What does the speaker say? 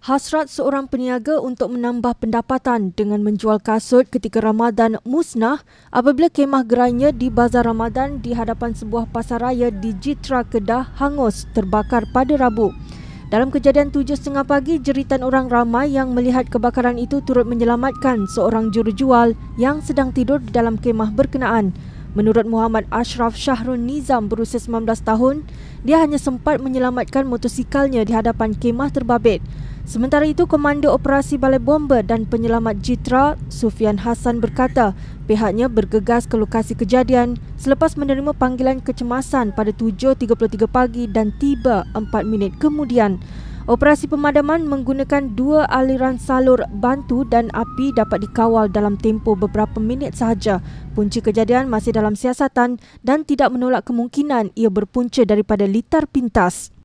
Hasrat seorang peniaga untuk menambah pendapatan dengan menjual kasut ketika Ramadan musnah apabila kemah gerainya di Bazar Ramadan di hadapan sebuah pasaraya di Jitra Kedah hangus terbakar pada Rabu. Dalam kejadian 7.30 pagi, jeritan orang ramai yang melihat kebakaran itu turut menyelamatkan seorang juru jual yang sedang tidur di dalam kemah berkenaan. Menurut Muhammad Ashraf Syahrul Nizam berusia 19 tahun, dia hanya sempat menyelamatkan motosikalnya di hadapan kemah terbabit. Sementara itu, Komando Operasi Balai Bomber dan Penyelamat Jitra, Sufian Hassan berkata pihaknya bergegas ke lokasi kejadian selepas menerima panggilan kecemasan pada 7.33 pagi dan tiba 4 minit kemudian. Operasi pemadaman menggunakan dua aliran salur bantu dan api dapat dikawal dalam tempoh beberapa minit sahaja. Punca kejadian masih dalam siasatan dan tidak menolak kemungkinan ia berpunca daripada litar pintas.